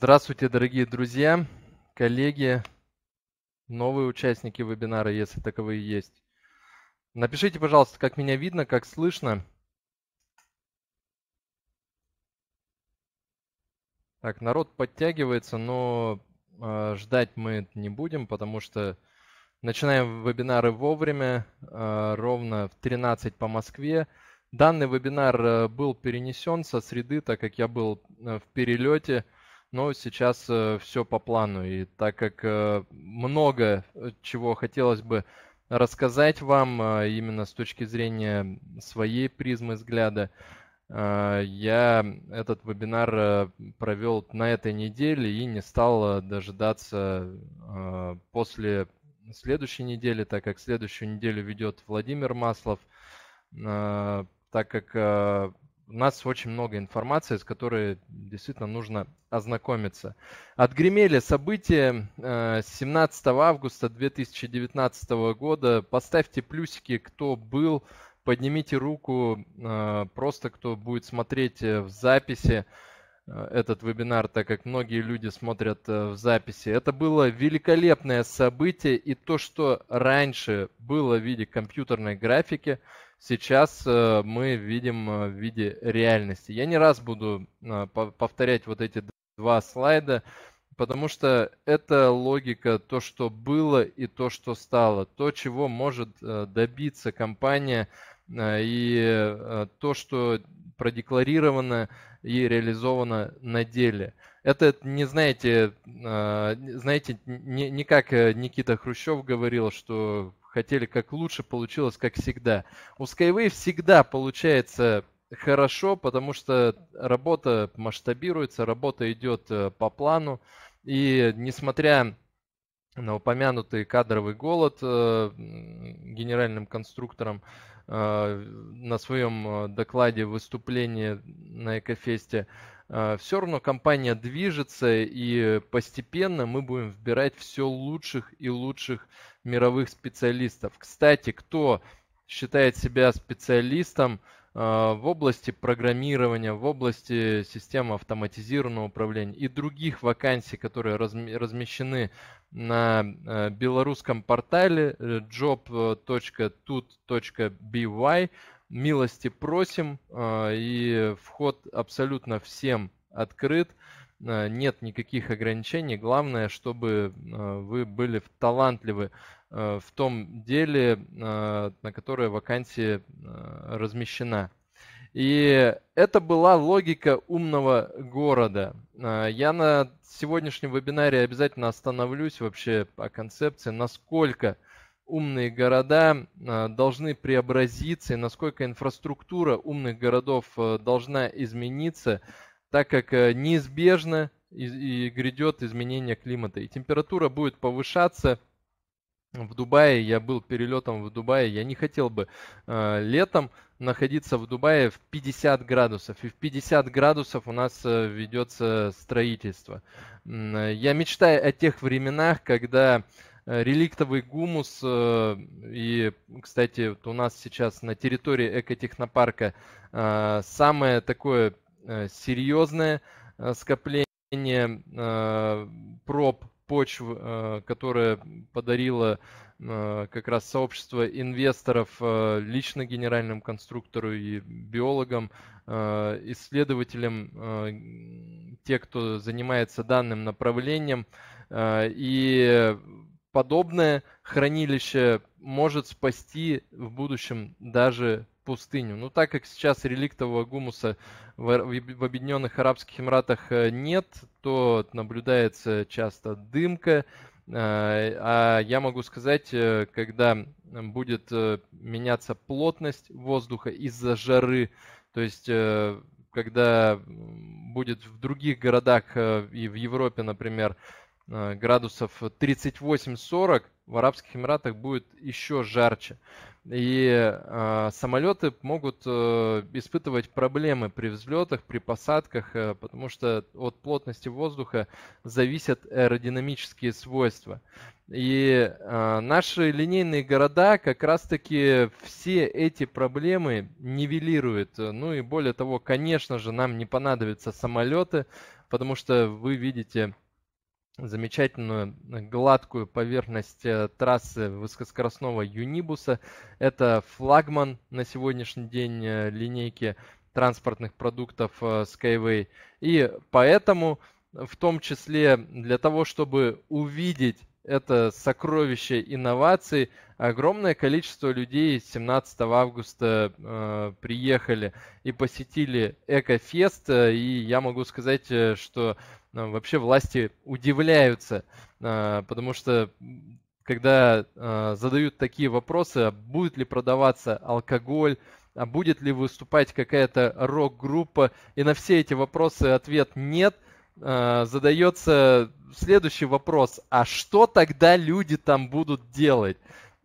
Здравствуйте, дорогие друзья, коллеги, новые участники вебинара, если таковые есть. Напишите, пожалуйста, как меня видно, как слышно. Так, народ подтягивается, но э, ждать мы не будем, потому что начинаем вебинары вовремя, э, ровно в 13 по Москве. Данный вебинар э, был перенесен со среды, так как я был э, в перелете – но сейчас э, все по плану. И так как э, много э, чего хотелось бы рассказать вам э, именно с точки зрения своей призмы взгляда, э, я этот вебинар э, провел на этой неделе и не стал э, дожидаться э, после следующей недели, так как следующую неделю ведет Владимир Маслов. Э, так как э, у нас очень много информации, с которой действительно нужно ознакомиться. Отгремели события 17 э, августа 2019 года. Поставьте плюсики, кто был, поднимите руку, э, просто кто будет смотреть э, в записи этот вебинар, так как многие люди смотрят в записи. Это было великолепное событие, и то, что раньше было в виде компьютерной графики – сейчас э, мы видим э, в виде реальности. Я не раз буду э, повторять вот эти два слайда, потому что это логика то, что было и то, что стало, то, чего может добиться компания и то, что продекларировано и реализовано на деле. Это не знаете, знаете, не, не как Никита Хрущев говорил, что хотели как лучше, получилось как всегда. У Skyway всегда получается хорошо, потому что работа масштабируется, работа идет э, по плану. И несмотря на упомянутый кадровый голод э, генеральным конструктором э, на своем докладе выступлении на Экофесте, все равно компания движется, и постепенно мы будем выбирать все лучших и лучших мировых специалистов. Кстати, кто считает себя специалистом э, в области программирования, в области системы автоматизированного управления и других вакансий, которые размещены на э, белорусском портале э, job.tut.by. Милости просим, и вход абсолютно всем открыт. Э, нет никаких ограничений. Главное, чтобы э, вы были талантливы э, в том деле, на которое вакансия размещена. И это была логика умного города. Я на сегодняшнем вебинаре обязательно остановлюсь вообще по концепции, насколько умные города должны преобразиться и насколько инфраструктура умных городов должна измениться – так как э, неизбежно и, грядет изменение климата. И температура будет повышаться. В Дубае я был перелетом в Дубае. Я не хотел бы э, летом находиться в Дубае в 50 градусов. И в 50 градусов у нас э, ведется строительство. Э, я мечтаю о тех временах, когда э, реликтовый гумус. И, кстати, вот у нас сейчас на территории экотехнопарка самое такое Э, серьезное э, скопление э, проб почв, которое подарило как раз сообщество инвесторов лично генеральному конструктору и биологам, исследователям, те, кто занимается данным направлением. И подобное хранилище может спасти в будущем даже пустыню. Но ну, так как сейчас реликтового гумуса в, в Объединенных Арабских Эмиратах э, нет, то наблюдается часто дымка. Э, а я могу сказать, э, когда будет меняться плотность воздуха из-за жары, то есть когда будет в других городах и в Европе, например, градусов 38-40, в Арабских Эмиратах будет еще жарче. И э, самолеты могут э, испытывать проблемы при взлетах, при посадках, э, потому что от плотности воздуха зависят аэродинамические свойства. И э, наши линейные города как раз-таки все эти проблемы нивелируют. Ну и более того, конечно же, нам не понадобятся самолеты, потому что вы видите замечательную э, гладкую поверхность э, трассы высокоскоростного юнибуса. Это флагман на сегодняшний день э, линейки транспортных продуктов Skyway. И поэтому, в том числе для того, чтобы увидеть это сокровище инноваций. Огромное количество людей 17 августа э, приехали и посетили Экофест. И я могу сказать, что вообще власти удивляются, а, потому что когда а, задают такие вопросы, а будет ли продаваться алкоголь, а будет ли выступать какая-то рок-группа, и на все эти вопросы ответ нет, задается следующий вопрос, а что тогда люди там будут делать?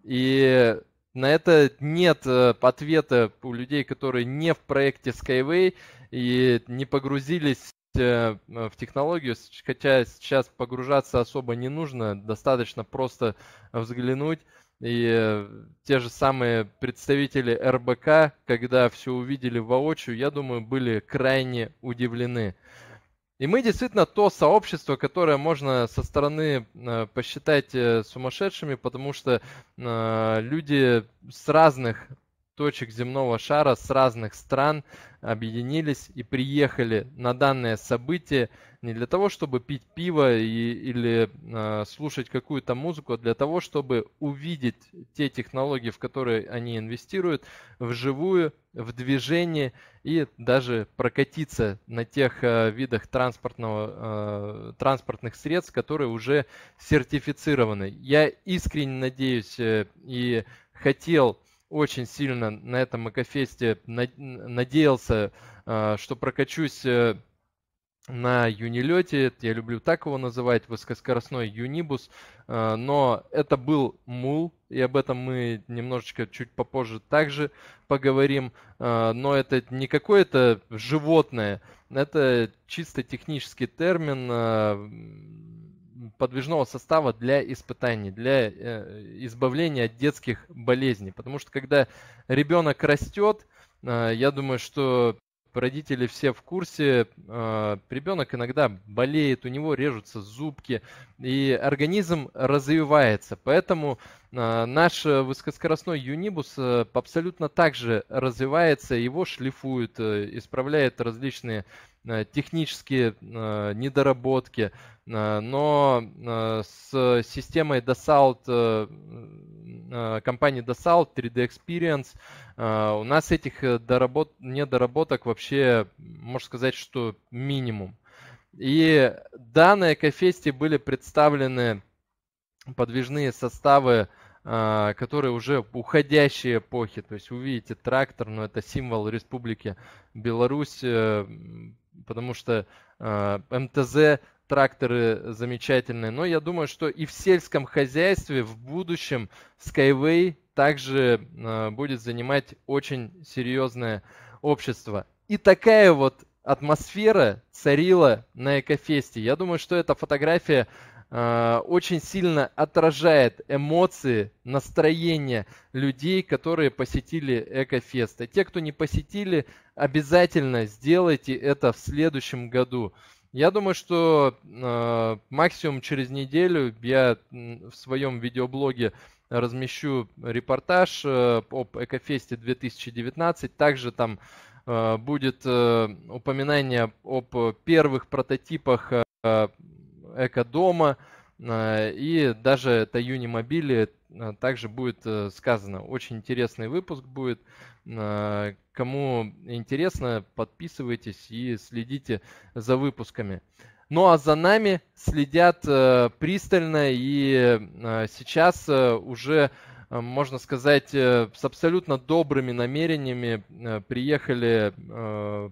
И на это нет э, ответа у людей, которые не в проекте Skyway и не погрузились Э, э, в технологию, хотя сейчас погружаться особо не нужно, достаточно просто взглянуть. И э, те же самые представители РБК, когда все увидели воочию, я думаю, были крайне удивлены. И мы действительно то сообщество, которое можно со стороны посчитать сумасшедшими, потому что люди с разных точек земного шара с разных стран объединились и приехали на данное событие не для того, чтобы пить пиво и, или э, слушать какую-то музыку, а для того, чтобы увидеть те технологии, в которые они инвестируют, вживую, в движении и даже прокатиться на тех э, видах транспортного, э, транспортных средств, которые уже сертифицированы. Я искренне надеюсь э, и хотел очень сильно на этом Макафесте надеялся, а, что прокачусь э, на юнилете, я люблю так его называть, высокоскоростной юнибус, а, но это был мул, и об этом мы немножечко чуть попозже также поговорим, а, но это не какое-то животное, это чисто технический термин, подвижного состава для испытаний, для э, избавления от детских болезней. Потому что когда ребенок растет, э, я думаю, что родители все в курсе, э, ребенок иногда болеет, у него режутся зубки, и организм развивается. Поэтому наш высокоскоростной юнибус абсолютно также развивается, его шлифуют, исправляют различные Э, технические э, недоработки, э, но с системой Dassault, компании Dassault 3D Experience у нас этих недоработок вообще, можно сказать, что минимум. И данные Экофесте были представлены подвижные составы которые уже уходящие эпохи. То есть вы видите трактор, но это символ Республики Беларусь, потому что э, МТЗ тракторы замечательные, но я думаю, что и в сельском хозяйстве в будущем Skyway также э, будет занимать очень серьезное общество. И такая вот атмосфера царила на Экофесте. Я думаю, что эта фотография Э, очень сильно отражает эмоции, настроение людей, которые посетили Экофест. А те, кто не посетили, обязательно сделайте это в следующем году. Я думаю, что э, максимум через неделю я в своем видеоблоге размещу репортаж э, об Экофесте 2019. Также там э, будет э, упоминание об первых прототипах э, эко-дома э, и даже Таюни Мобили э, также будет э, сказано. Очень интересный выпуск будет. Кому интересно, подписывайтесь и следите за выпусками. Ну а за нами следят пристально и сейчас уже, можно сказать, с абсолютно добрыми намерениями приехали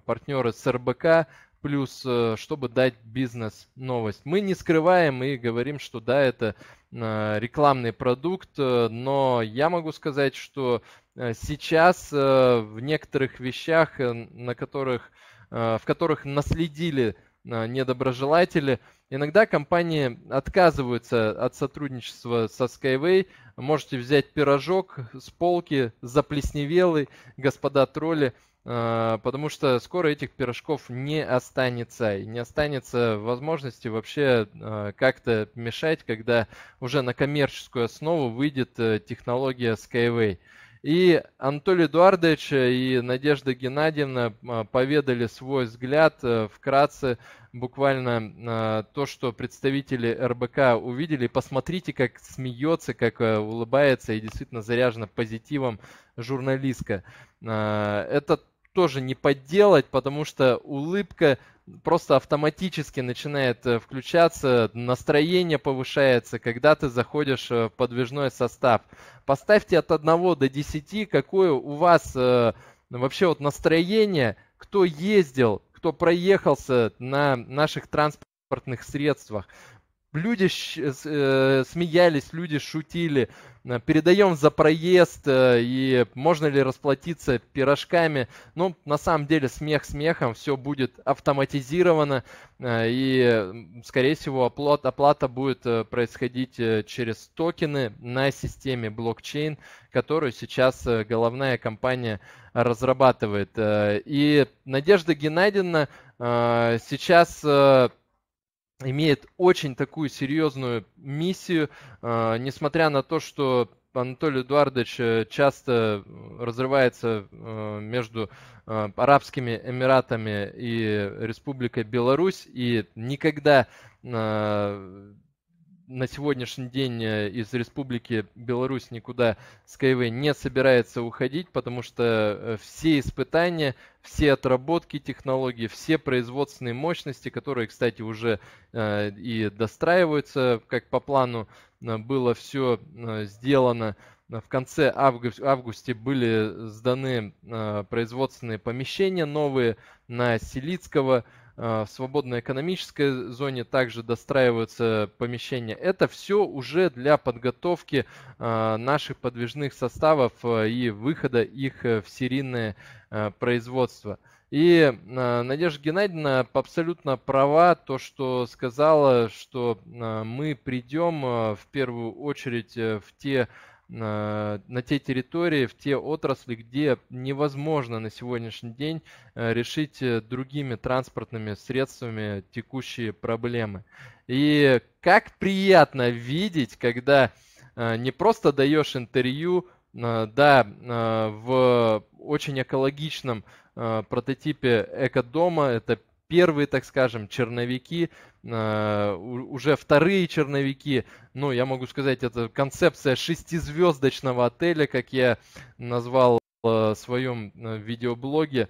партнеры с РБК, плюс, э, чтобы дать бизнес-новость. Мы не скрываем и говорим, что да, это э, рекламный продукт, э, но я могу сказать, что сейчас в некоторых вещах, на которых, в которых наследили недоброжелатели, иногда компании отказываются от сотрудничества со Skyway. Можете взять пирожок с полки, заплесневелый, господа тролли – а, потому что скоро этих пирожков не останется, и не останется возможности вообще а, как-то мешать, когда уже на коммерческую основу выйдет э, технология Skyway. И Анатолий Эдуардович и Надежда Геннадьевна а, поведали свой взгляд э, вкратце буквально то, что представители РБК увидели. Посмотрите, как смеется, как э, улыбается и действительно заряжена позитивом журналистка. Это тоже не подделать, потому что улыбка просто автоматически начинает э, включаться, настроение повышается, когда ты заходишь э, в подвижной состав. Поставьте от 1 до 10, какое у вас э, вообще вот настроение, кто ездил, кто проехался на наших транспортных средствах люди э, смеялись, люди шутили. Э, передаем за проезд э, и можно ли расплатиться пирожками. Ну, на самом деле, смех смехом, все будет автоматизировано э, и, скорее всего, оплата, оплата будет э, происходить э, через токены на системе блокчейн, которую сейчас головная компания разрабатывает. И Надежда Геннадьевна сейчас имеет очень такую серьезную миссию, а, несмотря на то, что Анатолий Эдуардович э, часто разрывается э, между э, Арабскими Эмиратами и Республикой Беларусь и никогда на сегодняшний день э, из Республики Беларусь никуда Skyway не собирается уходить, потому что э, все испытания, все отработки технологий, все производственные мощности, которые, кстати, уже э, и достраиваются, как по плану было все сделано, в конце августа августе были сданы производственные помещения новые на Селицкого, Э, в свободной экономической зоне также достраиваются помещения. Это все уже для подготовки э, наших подвижных составов э, и выхода их в серийное производство. И Надежда Геннадьевна абсолютно права, то, что сказала, что мы придем в первую очередь в те Э, на те территории, в те отрасли, где невозможно на сегодняшний день э, решить э, другими транспортными средствами текущие проблемы. И как приятно видеть, когда не просто даешь интервью, да, в очень экологичном прототипе эко дома, это первые, так скажем, черновики, э, уже вторые черновики. Ну, я могу сказать, это концепция шестизвездочного отеля, как я назвал э, в своем э, видеоблоге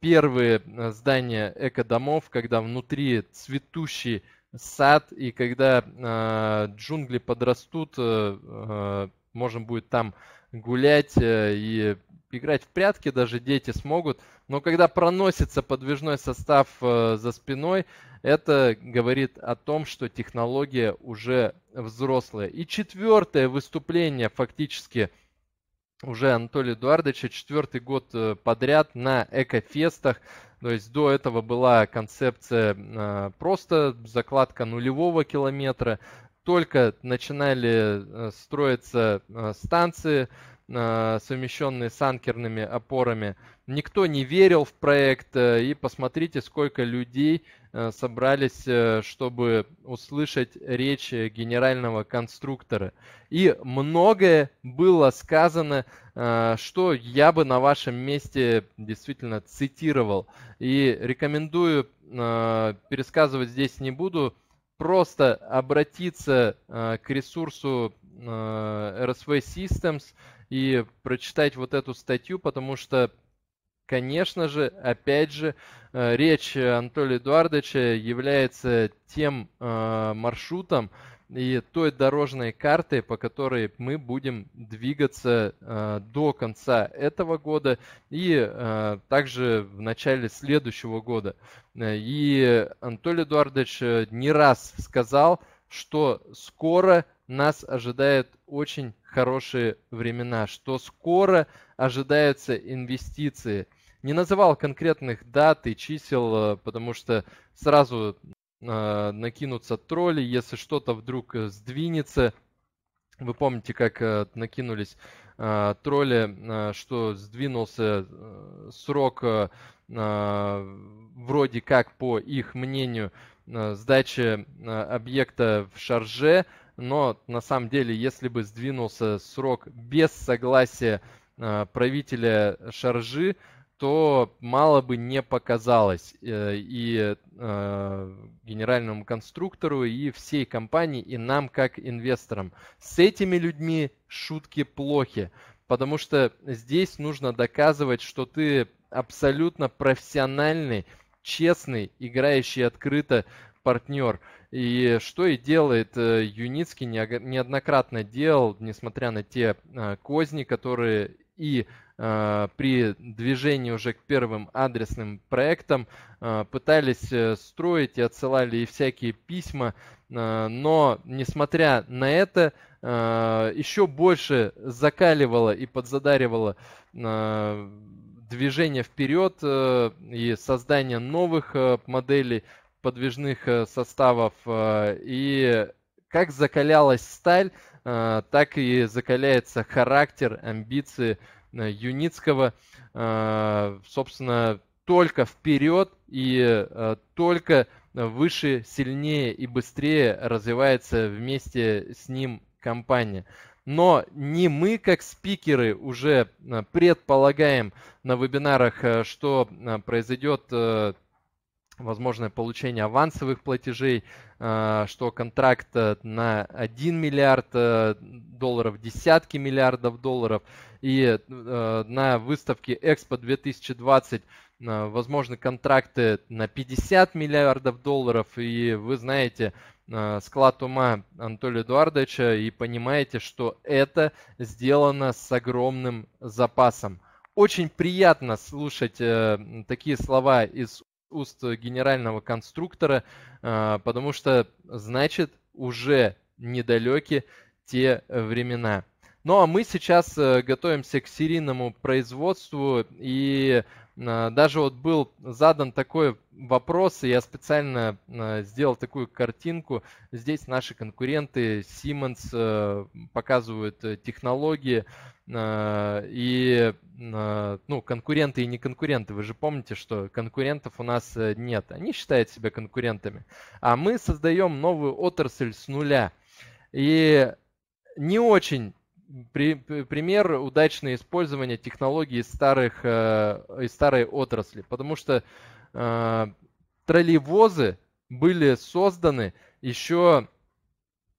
первые здания эко-домов, когда внутри цветущий сад, и когда джунгли подрастут, можно будет там гулять и играть в прятки, даже дети смогут. Но когда проносится подвижной состав э, за спиной, это говорит о том, что технология уже взрослая. И четвертое выступление фактически уже Анатолия Эдуардовича четвертый год э, подряд на экофестах. То есть до этого была концепция э, просто закладка нулевого километра. Только начинали строиться станции, Э, совмещенные с анкерными опорами. Никто не верил в проект, э, и посмотрите, сколько людей э, собрались, чтобы услышать речь генерального конструктора. И многое было сказано, что я бы на вашем месте действительно цитировал. И рекомендую, пересказывать здесь не буду, просто обратиться к ресурсу RSV Systems – и прочитать вот эту статью, потому что, конечно же, опять же, э, речь Анатолия Эдуардовича является тем э, маршрутом и той дорожной картой, по которой мы будем двигаться э, до конца этого года и также в начале следующего года. И Анатолий Эдуардович не раз сказал, что скоро нас ожидает очень хорошие времена, что скоро ожидаются инвестиции. Не называл конкретных дат и чисел, э, потому что сразу э, накинутся тролли, если что-то вдруг э, сдвинется. Вы помните, как э, накинулись э, тролли, э, что сдвинулся э, срок э, э вроде как по их мнению сдачи объекта в шарже но на самом деле, если бы сдвинулся срок без согласия э, правителя шаржи, то мало бы не показалось э, и э, генеральному конструктору, и всей компании, и нам как инвесторам. С этими людьми шутки плохи, потому что здесь нужно доказывать, что ты абсолютно профессиональный, честный, играющий открыто партнер – и что и делает э, Юницкий, неоднократно делал, несмотря на те э, козни, которые и э, при движении уже к первым адресным проектам пытались строить и отсылали и всякие письма, но несмотря на это еще больше закаливало и подзадаривало движение вперед и создание новых моделей подвижных э, составов э, и как закалялась сталь, э, так и закаляется характер, амбиции Юницкого. Собственно, только вперед и только выше, сильнее и быстрее развивается вместе с ним компания. Но не мы, как спикеры, уже предполагаем на вебинарах, что произойдет возможное получение авансовых платежей, а, что контракт э, на 1 миллиард э, долларов, десятки миллиардов долларов. И э, на выставке Экспо 2020 возможны контракты на 50 миллиардов долларов. И вы знаете склад ума Анатолия Эдуардовича и понимаете, что это сделано с огромным запасом. Очень приятно слушать такие слова из уст генерального конструктора, а, потому что, значит, уже недалеки те времена. Ну а мы сейчас э, готовимся к серийному производству и а, даже вот был задан такой вопрос, и я специально а, сделал такую картинку. Здесь наши конкуренты Siemens э, показывают э, технологии, а, и ну, конкуренты и не конкуренты. Вы же помните, что конкурентов у нас э, нет. Они считают себя конкурентами. А мы создаем новую отрасль с нуля. И не очень при, пример удачное использование технологий из, старых, э, из старой отрасли, потому что э, троллейвозы были созданы еще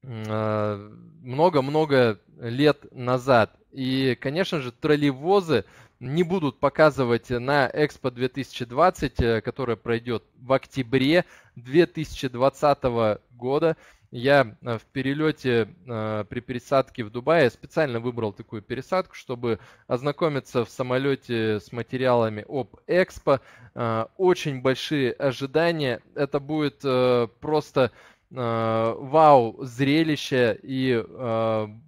э, много-много лет назад. И, конечно же, троллейвозы не будут показывать на Экспо 2020, э, которая пройдет в октябре 2020 года я э, в перелете э, при пересадке в Дубае специально выбрал такую пересадку, чтобы ознакомиться в самолете с материалами об Экспо. Э, очень большие ожидания. Это будет просто вау зрелище и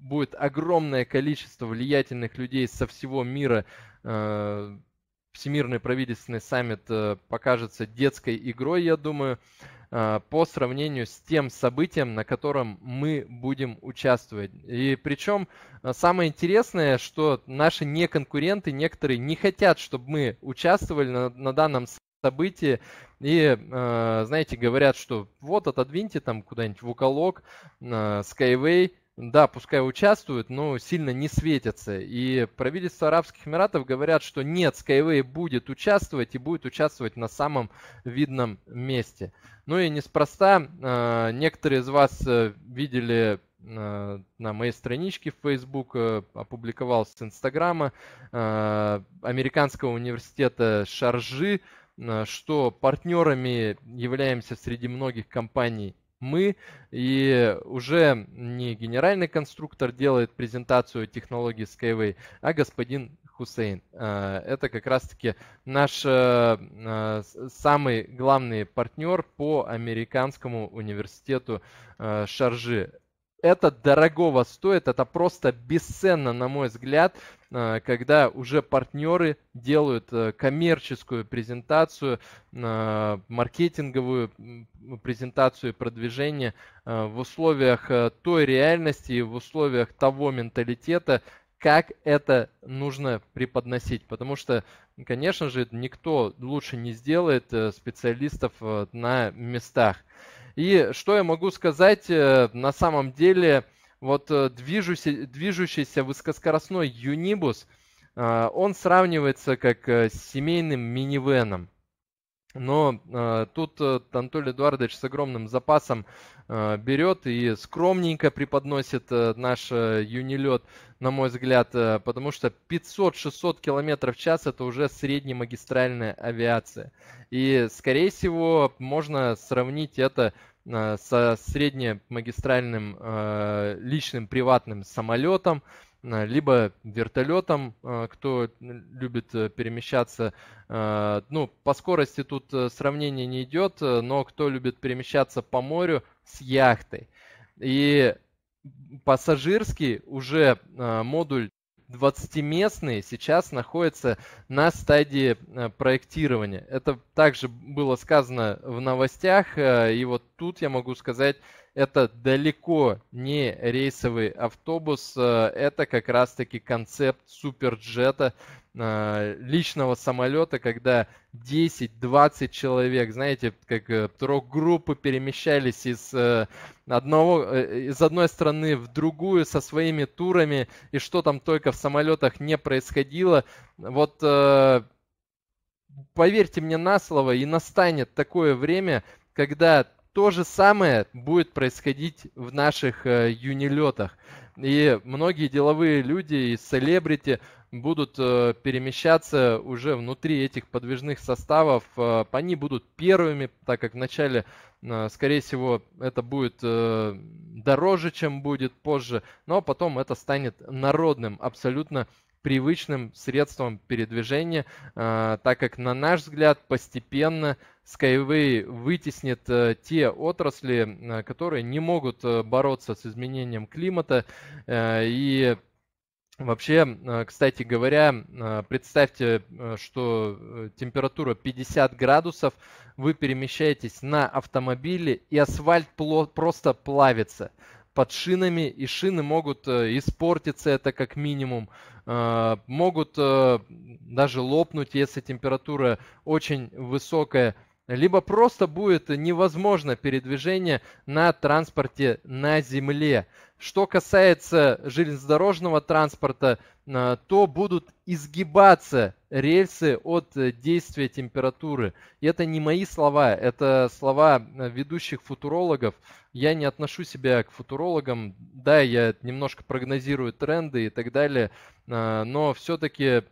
будет огромное количество влиятельных людей со всего мира. Всемирный правительственный саммит покажется детской игрой, я думаю. Э, по сравнению с тем событием, на котором мы будем участвовать. И причем э, самое интересное, что наши неконкуренты некоторые не хотят, чтобы мы участвовали на, на данном событии и, э, знаете, говорят, что вот отодвиньте там куда-нибудь в уголок Skyway, да, пускай участвуют, но сильно не светятся. И правительство Арабских Эмиратов говорят, что нет, Skyway будет участвовать и будет участвовать на самом видном месте. Ну и неспроста, э, некоторые из вас э, видели э, на моей страничке в Facebook, э, опубликовал с Инстаграма э, Американского университета Шаржи, э, что партнерами являемся среди многих компаний мы, и уже не генеральный конструктор делает презентацию технологии Skyway, а господин Хусейн. Э, это как раз-таки наш э, э, самый главный партнер по американскому университету Шаржи это дорогого стоит, это просто бесценно, на мой взгляд, э, когда уже партнеры делают э, коммерческую презентацию, э, маркетинговую презентацию и продвижение в условиях той реальности и в условиях того менталитета, как это нужно преподносить. Потому что, конечно же, никто лучше не сделает специалистов на местах. И что я могу сказать, э, на самом деле, вот э, движущий, движущийся высокоскоростной Юнибус, э, он сравнивается как с семейным минивеном. Но э, тут э, Анатолий Эдуардович с огромным запасом э, берет и скромненько преподносит э, наш э, юнилет, на мой взгляд, э, потому что 500-600 км в час это уже среднемагистральная авиация. И, скорее всего, можно сравнить это э, со среднемагистральным э, личным приватным самолетом, Э, либо вертолетом, э, кто э, любит перемещаться. Ну, по скорости тут сравнение не идет, но кто любит перемещаться по морю с яхтой. И пассажирский уже модуль 20-местный сейчас находится на стадии проектирования. Это также было сказано в новостях, и вот тут я могу сказать, это далеко не рейсовый автобус, э, это как раз-таки концепт суперджета, э, личного самолета, когда 10-20 человек, знаете, как э, трок-группы перемещались из, одного, из одной страны в другую со своими турами, и что там только в самолетах не происходило. Вот поверьте мне на слово, и настанет такое время, когда то же самое будет происходить в наших э, юнилетах. И многие деловые люди и селебрити будут э, перемещаться уже внутри этих подвижных составов. Э, они будут первыми, так как вначале, э, скорее всего, это будет э, дороже, чем будет позже, но потом это станет народным абсолютно привычным средством передвижения, а, так как, на наш взгляд, постепенно Skyway вытеснит э, те отрасли, э, которые не могут э, бороться с изменением климата и Вообще, кстати говоря, представьте, что температура 50 градусов, вы перемещаетесь на автомобиле, и асфальт просто плавится под шинами, и шины могут э, испортиться, это как минимум. Э, могут э, даже лопнуть, если температура очень высокая. Либо просто будет невозможно передвижение на транспорте на земле. Что касается железнодорожного транспорта, то будут изгибаться рельсы от э, действия температуры. И это не мои слова, это слова э, ведущих футурологов. Я не отношу себя к футурологам. Да, я немножко прогнозирую тренды и так далее, э, но все-таки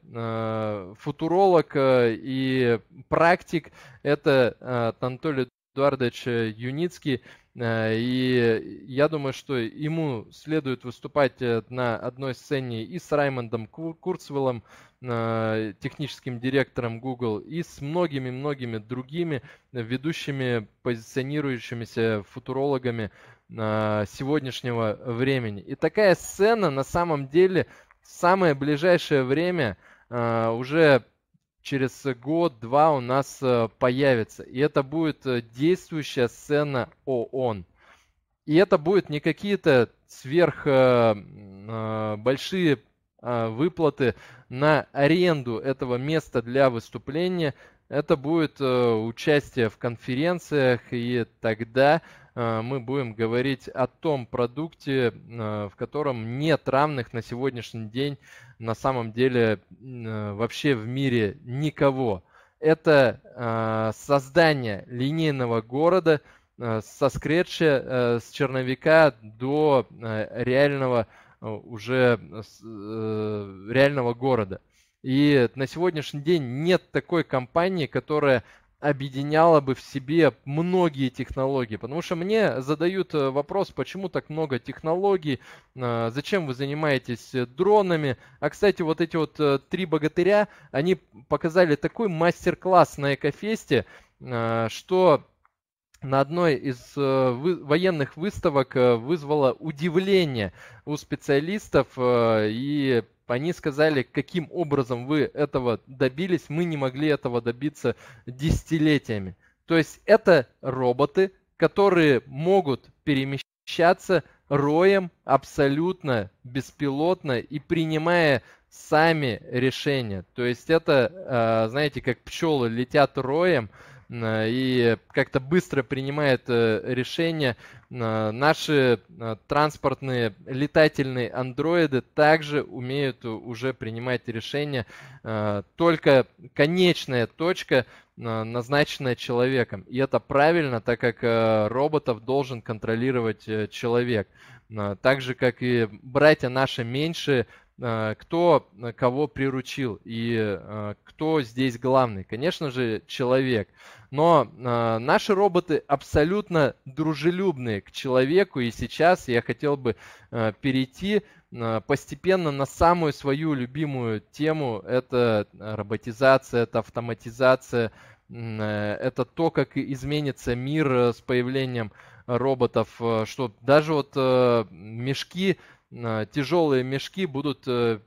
футуролог и практик это Анатолий Эдуардович э, Юницкий. Э, и я думаю, что ему следует выступать э, на одной сцене и с Раймондом Курцвеллом, техническим директором Google, и с многими-многими другими ведущими позиционирующимися футурологами сегодняшнего времени. И такая сцена на самом деле в самое ближайшее время уже через год-два у нас э, появится. И это будет э, действующая сцена ООН. И это будут не какие-то сверхбольшие э, выплаты на аренду этого места для выступления. Это будет участие в конференциях, и тогда Э, мы будем говорить о том продукте, э, в котором нет равных на сегодняшний день на самом деле э, вообще в мире никого. Это создание линейного города со скретча, с черновика до реального уже реального города. И на сегодняшний день нет такой компании, которая объединяла бы в себе многие технологии. Потому что мне задают э, вопрос, почему так много технологий, э, зачем вы занимаетесь э, дронами. А, кстати, вот эти вот три богатыря, они показали такой мастер-класс на Экофесте, что на одной из военных выставок вызвало удивление у специалистов и они сказали, каким образом вы этого добились, мы не могли этого добиться десятилетиями. То есть это роботы, которые могут перемещаться роем абсолютно беспилотно и принимая сами решения. То есть это, а, знаете, как пчелы летят роем, Э, и как-то быстро принимает э, решения. Э, наши транспортные летательные андроиды также умеют уже принимать решения. Только конечная точка назначенная человеком. И это правильно, так как роботов должен контролировать человек. Так же, как и братья наши меньшие Э, кто э, кого приручил и э, кто здесь главный. Конечно же, человек. Но наши роботы абсолютно дружелюбные к человеку, и сейчас я хотел бы перейти постепенно на самую свою любимую тему. Это роботизация, это автоматизация, это то, как изменится мир с появлением роботов, что даже вот мешки Э, тяжелые мешки будут э,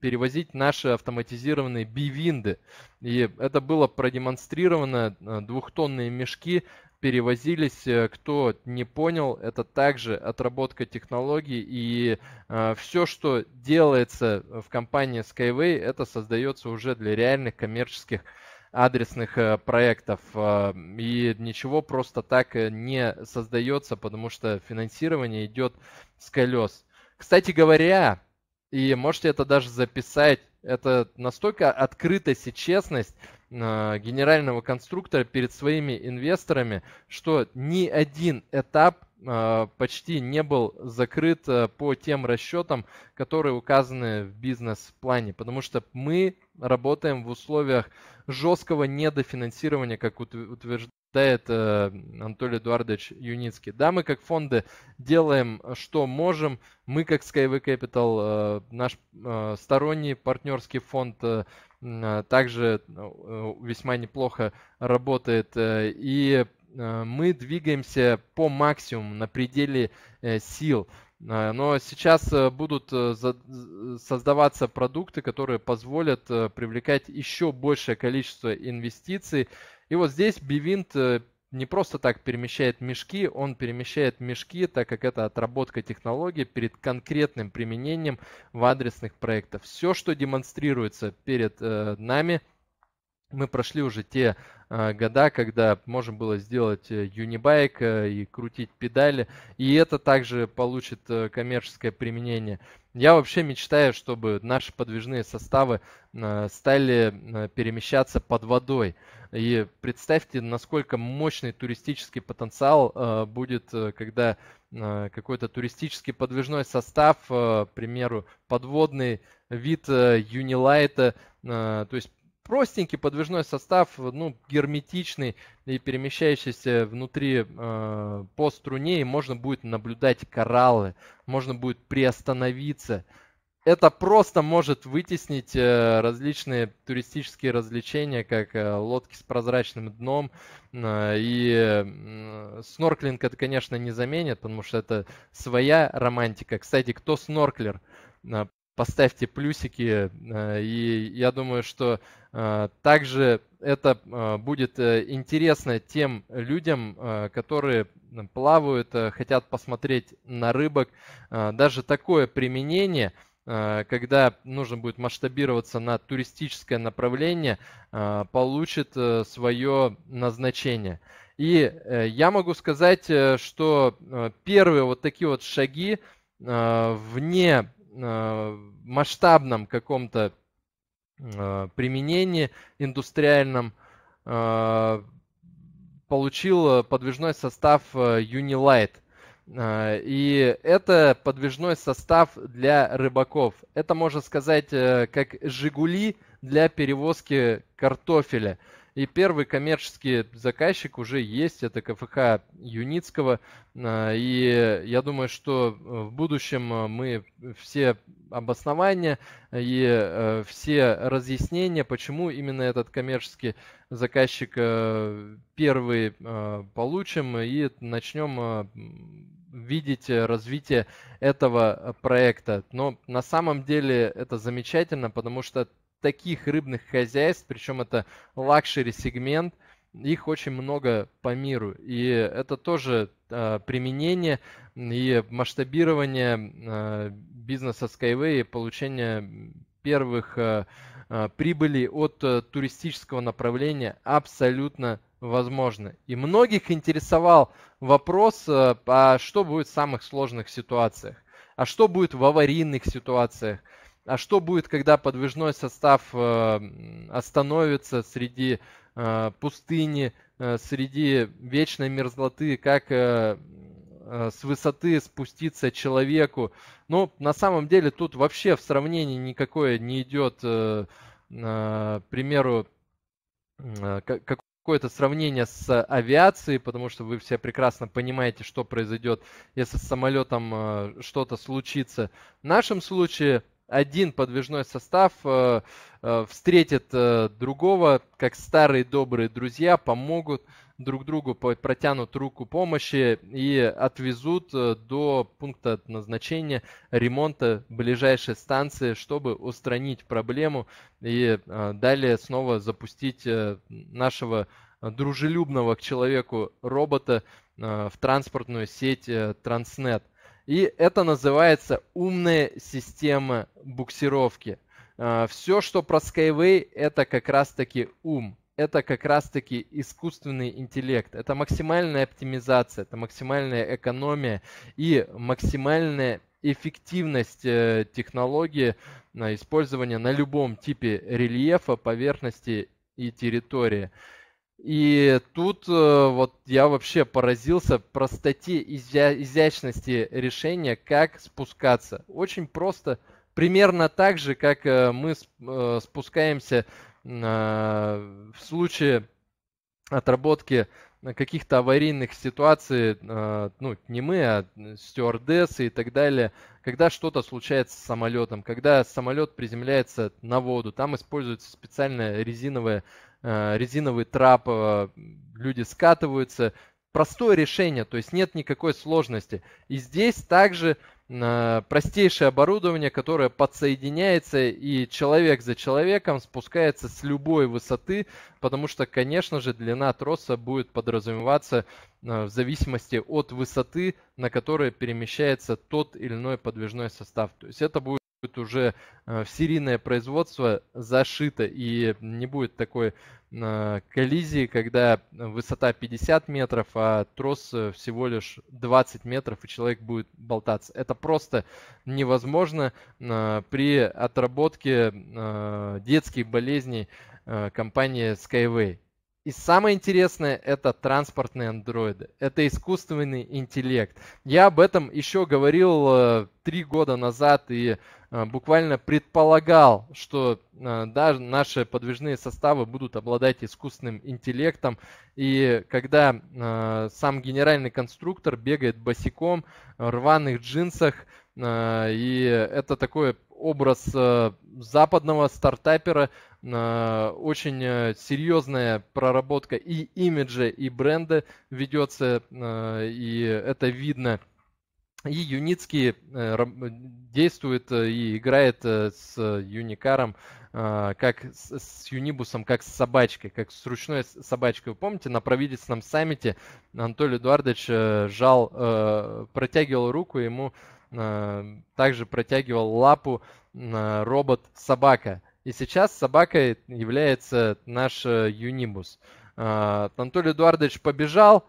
перевозить наши автоматизированные бивинды. И это было продемонстрировано. Э, двухтонные мешки перевозились. Кто не понял, это также отработка технологий. И все, что делается в компании Skyway, это создается уже для реальных коммерческих адресных проектов. и ничего просто так не создается, потому что финансирование идет с колес. Кстати говоря, и можете это даже записать, это настолько открытость и честность э, генерального конструктора перед своими инвесторами, что ни один этап э, почти не был закрыт э, по тем расчетам, которые указаны в бизнес-плане, потому что мы работаем в условиях жесткого недофинансирования, как утверждается Тает э, Анатолий Эдуардович Юницкий. Да, мы как фонды делаем, что можем. Мы как Skyway Capital, э, наш э, сторонний партнерский фонд также ну, весьма неплохо работает. И мы двигаемся по максимуму, на пределе сил. Но сейчас будут создаваться продукты, которые позволят привлекать еще большее количество инвестиций и вот здесь Бивинт э, не просто так перемещает мешки, он перемещает мешки, так как это отработка технологии перед конкретным применением в адресных проектах. Все, что демонстрируется перед э, нами, мы прошли уже те э, года, когда можно было сделать юнибайк и крутить педали, и это также получит коммерческое применение. Я вообще мечтаю, чтобы наши подвижные составы стали перемещаться под водой. И представьте, насколько мощный туристический потенциал э, будет, э, когда э, какой-то туристический подвижной состав, э, к примеру, подводный вид э, Юнилайта, э, то есть простенький подвижной состав, ну, герметичный и перемещающийся внутри э, по струне, и можно будет наблюдать кораллы, можно будет приостановиться, это просто может вытеснить э, различные туристические развлечения, как э, лодки с прозрачным дном. Э, и снорклинг это, конечно, не заменит, потому что это своя романтика. Кстати, кто снорклер? Поставьте плюсики. И я думаю, что также это будет интересно тем людям, которые плавают, хотят посмотреть на рыбок. Даже такое применение – Э, когда нужно будет масштабироваться на туристическое направление, э, получит э, свое назначение. И я могу сказать, что первые вот такие вот шаги вне масштабном каком-то применении индустриальном получил подвижной состав Unilight. А, и это подвижной состав для рыбаков. Это, можно сказать, э, как «Жигули» для перевозки картофеля. И первый коммерческий заказчик уже есть, это КФХ Юницкого. А, и я думаю, что э, в будущем э, мы все обоснования и все разъяснения, почему именно этот коммерческий заказчик первый получим и начнем видеть э, развитие этого э, проекта. Но на самом деле это замечательно, потому что таких рыбных хозяйств, причем это лакшери сегмент, их очень много по миру. И это тоже э, применение и масштабирование э, бизнеса Skyway и получение первых э, э, прибылей от э, туристического направления абсолютно возможно. И многих интересовал вопрос, э, а что будет в самых сложных ситуациях, а что будет в аварийных ситуациях, а что будет, когда подвижной состав э, остановится среди э, пустыни, среди вечной мерзлоты, как с высоты спуститься человеку. Но ну, на самом деле тут вообще в сравнении никакое не идет, к примеру, как какое-то сравнение с э, авиацией, потому что вы все прекрасно понимаете, что произойдет, если с самолетом э, что-то случится. В нашем случае один подвижной состав э, встретит другого, как старые добрые друзья, помогут, друг другу протянут руку помощи и отвезут э, до пункта назначения ремонта ближайшей станции, чтобы устранить проблему и э, далее снова запустить э, нашего дружелюбного к человеку робота в транспортную сеть Транснет. И это называется умная система буксировки. Все, что про Skyway, это как раз-таки ум это как раз-таки искусственный интеллект. Это максимальная оптимизация, это максимальная экономия и максимальная эффективность э, технологии на э, использование на любом типе рельефа, поверхности и территории. И тут э, вот я вообще поразился простоте изя изящности решения, как спускаться. Очень просто, примерно так же, как мы спускаемся а, в случае отработки каких-то аварийных ситуаций, а, ну, не мы, а стюардессы и так далее, когда что-то случается с самолетом, когда самолет приземляется на воду, там используются специальные резиновые а, резиновый трап, люди скатываются, простое решение, то есть нет никакой сложности. И здесь также а, простейшее оборудование, которое подсоединяется и человек за человеком спускается с любой высоты, потому что, конечно же, длина троса будет подразумеваться а, в зависимости от высоты, на которой перемещается тот или иной подвижной состав. То есть это будет будет уже в э, серийное производство зашито и не будет такой э, коллизии, когда высота 50 метров, а трос э, всего лишь 20 метров, и человек будет болтаться. Это просто невозможно при отработке детских болезней компании Skyway. И самое интересное – это транспортные андроиды, это искусственный интеллект. Я об этом еще говорил три года назад, и Э, буквально предполагал, что э, даже наши подвижные составы будут обладать искусственным интеллектом. И когда э, сам генеральный конструктор бегает босиком в рваных джинсах, и это такой образ западного стартапера, очень серьезная проработка и имиджа, и бренда ведется, и это видно – и Юницкий э, э, действует э, и играет с Юникаром как с Юнибусом, как с собачкой, как с ручной собачкой. Вы помните, на правительственном саммите Анатолий Эдуардович жал, протягивал руку, ему также протягивал лапу робот-собака. И сейчас собакой является наш Юнибус. Анатолий Эдуардович побежал,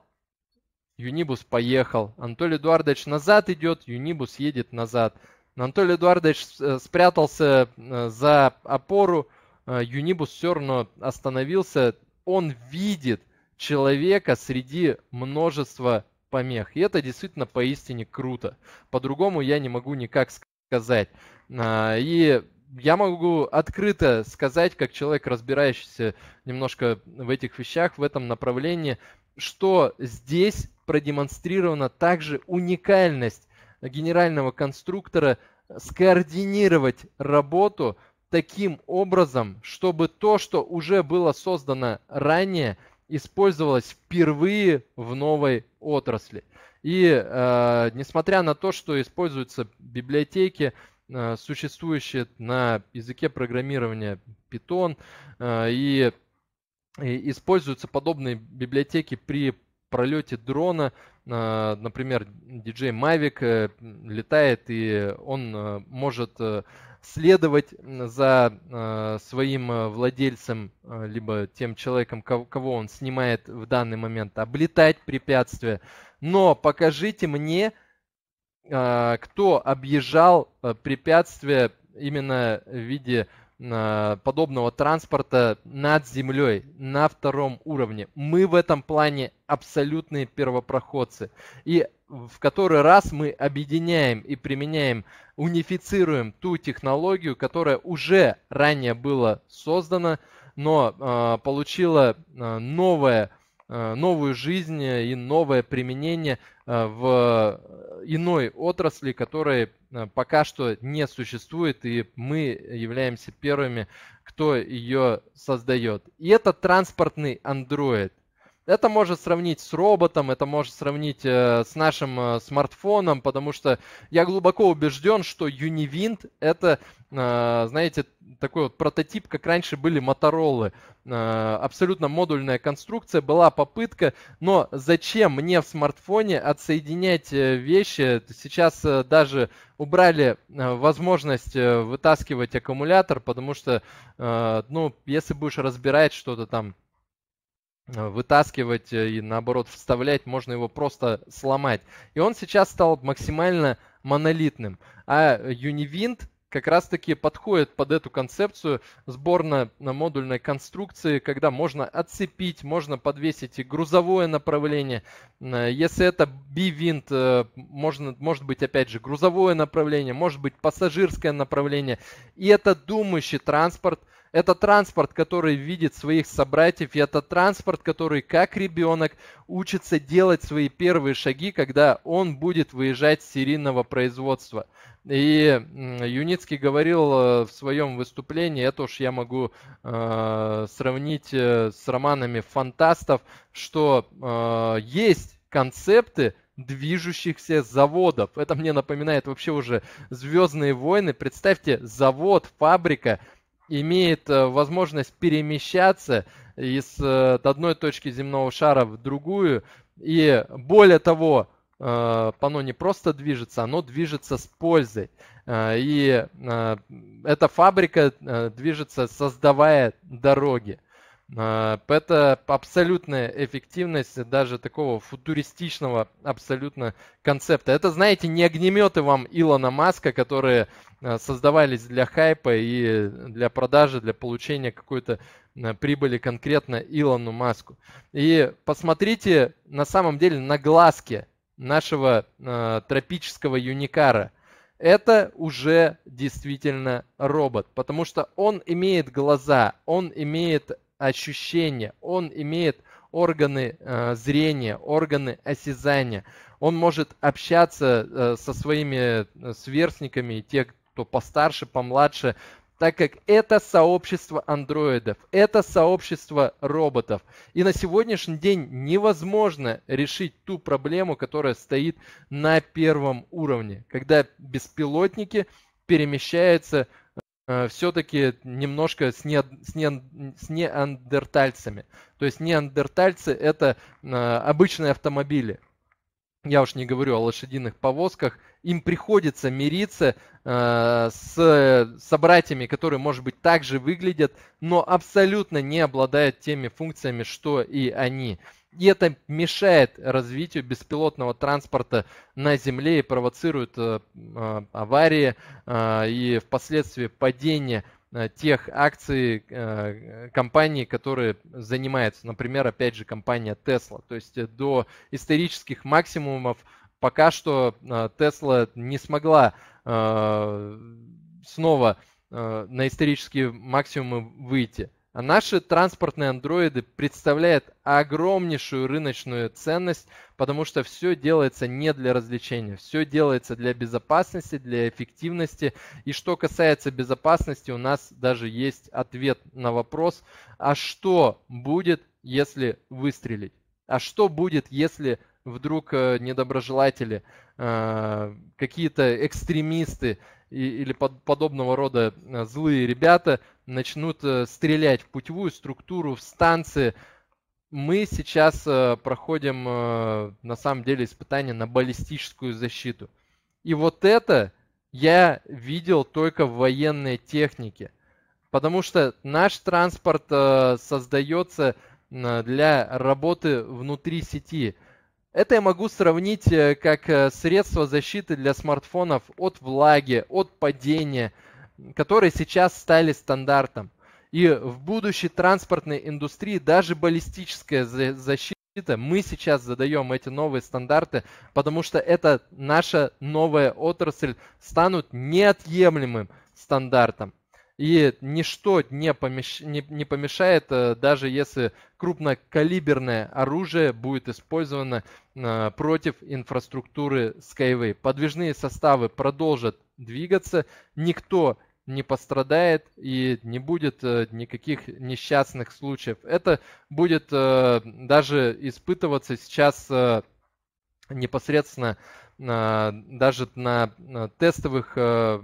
Юнибус поехал. Анатолий Эдуардович назад идет, Юнибус едет назад. Анатолий Эдуардович э, спрятался э, за опору, э, Юнибус все равно остановился. Он видит человека среди множества помех. И это действительно поистине круто. По-другому я не могу никак сказать. А, и я могу открыто сказать, как человек, разбирающийся немножко в этих вещах, в этом направлении, что здесь продемонстрирована также уникальность генерального конструктора скоординировать работу таким образом, чтобы то, что уже было создано ранее, использовалось впервые в новой отрасли. И э, несмотря на то, что используются библиотеки, э, существующие на языке программирования Python, э, и, и используются подобные библиотеки при пролете дрона, э, например, DJ Mavic э, летает, и он э, может следовать за своим владельцем, либо тем человеком, кого он снимает в данный момент, облетать препятствия. Но покажите мне, кто объезжал препятствия именно в виде Э, подобного транспорта над землей, на втором уровне. Мы в этом плане абсолютные первопроходцы. И в который раз мы объединяем и применяем, унифицируем ту технологию, которая уже ранее была создана, но э, получила э, новое э, новую жизнь и новое применение э, в иной отрасли, которая Э, пока что не существует, и мы являемся первыми, кто ее создает. И это транспортный Android. Это может сравнить с роботом, это может сравнить э, с нашим э, смартфоном, потому что я глубоко убежден, что Univind это, э, знаете, такой вот прототип, как раньше были Моторолы. Э, абсолютно модульная конструкция, была попытка, но зачем мне в смартфоне отсоединять э, вещи? Сейчас э, даже убрали э, возможность э, вытаскивать аккумулятор, потому что, э, ну, если будешь разбирать что-то там Э, вытаскивать э, и наоборот вставлять, можно его просто сломать. И он сейчас стал максимально монолитным. А Univind э, как раз-таки подходит под эту концепцию сборно-модульной конструкции, когда можно отцепить, можно подвесить и грузовое направление. Если это бивинт, можно, может быть, опять же, грузовое направление, может быть, пассажирское направление. И это думающий транспорт – это транспорт, который видит своих собратьев, и это транспорт, который как ребенок учится делать свои первые шаги, когда он будет выезжать с серийного производства. И Юницкий говорил э, в своем выступлении, это уж я могу э, сравнить э, с романами фантастов, что э, есть концепты, движущихся заводов. Это мне напоминает вообще уже Звездные войны. Представьте, завод, фабрика, имеет э, возможность перемещаться из э, одной точки земного шара в другую. И более того, э, оно не просто движется, оно движется с пользой. И эта фабрика движется, создавая дороги. А, это абсолютная эффективность даже такого футуристичного абсолютно концепта. Это, знаете, не огнеметы вам Илона Маска, которые а, создавались для хайпа и для продажи, для получения какой-то а, прибыли конкретно Илону Маску. И посмотрите на самом деле на глазки нашего тропического юникара – это уже действительно робот, потому что он имеет глаза, он имеет ощущения, он имеет органы э, зрения, органы осязания. Он может общаться э, со своими э, сверстниками, те, кто постарше, помладше, так как это сообщество андроидов, это сообщество роботов. И на сегодняшний день невозможно решить ту проблему, которая стоит на первом уровне, когда беспилотники перемещаются Э, все-таки немножко с, не, с, не, с неандертальцами. То есть неандертальцы это э, обычные автомобили. Я уж не говорю о лошадиных повозках. Им приходится мириться э, с собратьями, которые, может быть, также выглядят, но абсолютно не обладают теми функциями, что и они. И это мешает развитию беспилотного транспорта на Земле и провоцирует э, э, аварии э, и впоследствии падение тех акций компаний, которые занимаются. Например, опять же, компания Tesla. То есть до исторических максимумов пока что Tesla не смогла снова на исторические максимумы выйти. А наши транспортные андроиды представляют огромнейшую рыночную ценность, потому что все делается не для развлечения, все делается для безопасности, для эффективности. И что касается безопасности, у нас даже есть ответ на вопрос, а что будет, если выстрелить? А что будет, если вдруг э, недоброжелатели, э, какие-то экстремисты и, или под, подобного рода э, злые ребята начнут э, стрелять в путевую структуру, в станции. Мы сейчас э, проходим на самом деле испытание на баллистическую защиту. И вот это я видел только в военной технике. Потому что наш транспорт создается для работы внутри сети. Это я могу сравнить э, как э, средство защиты для смартфонов от влаги, от падения, которые сейчас стали стандартом. И в будущей транспортной индустрии даже баллистическая защита, мы сейчас задаем эти новые стандарты, потому что это наша новая отрасль станут неотъемлемым стандартом. И ничто не, помеш... не, не помешает, э, даже если крупнокалиберное оружие будет использовано э, против инфраструктуры Skyway. Подвижные составы продолжат двигаться, никто не пострадает и не будет э, никаких несчастных случаев. Это будет э, даже испытываться сейчас э, непосредственно э, даже на тестовых э,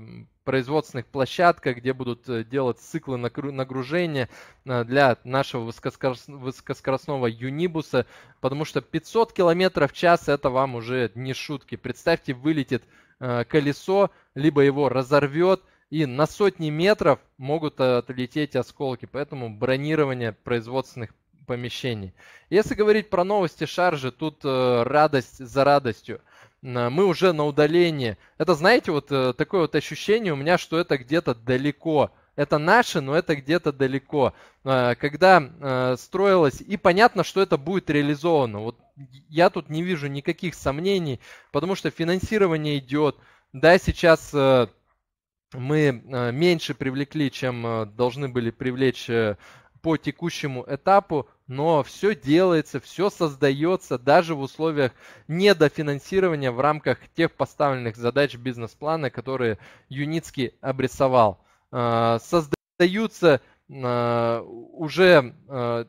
производственных площадках, где будут э, делать циклы нагружения э, для нашего высокоскоростного юнибуса, потому что 500 км в час это вам уже не шутки. Представьте, вылетит э, колесо, либо его разорвет, и на сотни метров могут отлететь осколки, поэтому бронирование производственных помещений. Если говорить про новости шаржи, тут радость за радостью. Э, мы уже на удалении. Это, знаете, вот э, такое вот ощущение у меня, что это где-то далеко. Это наше, но это где-то далеко. Э, когда строилось, и понятно, что это будет реализовано. Вот я тут не вижу никаких сомнений, потому что финансирование идет. Да, сейчас мы меньше привлекли, чем должны были привлечь по текущему этапу, но все делается, все создается даже в условиях недофинансирования в рамках тех поставленных задач бизнес-плана, которые Юницкий обрисовал. А, создаются а, уже а,